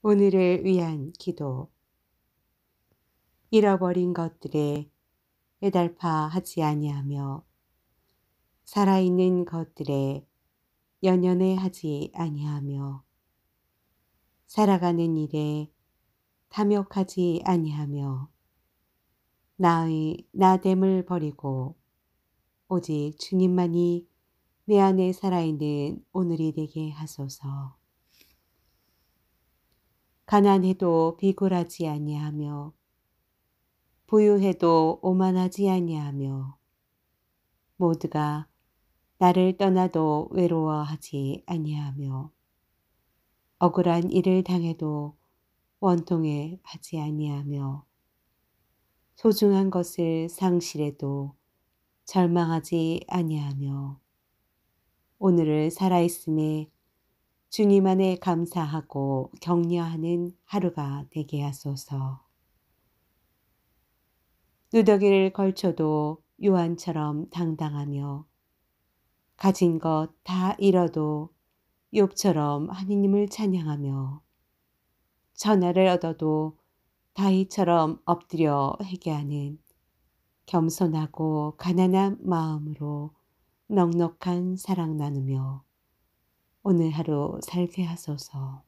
오늘을 위한 기도 잃어버린 것들에 애달파하지 아니하며 살아있는 것들에 연연해 하지 아니하며 살아가는 일에 탐욕하지 아니하며 나의 나됨을 버리고 오직 주님만이 내 안에 살아있는 오늘이 되게 하소서. 가난해도 비굴하지 아니하며 부유해도 오만하지 아니하며 모두가 나를 떠나도 외로워하지 아니하며 억울한 일을 당해도 원통해 하지 아니하며 소중한 것을 상실해도 절망하지 아니하며 오늘을 살아있음에 주님 안에 감사하고 격려하는 하루가 되게 하소서. 누더기를 걸쳐도 요한처럼 당당하며 가진 것 다 잃어도 욥처럼 하느님을 찬양하며 천하를 얻어도 다이처럼 엎드려 회개하는 겸손하고 가난한 마음으로 넉넉한 사랑 나누며 오늘 하루 살게 하소서.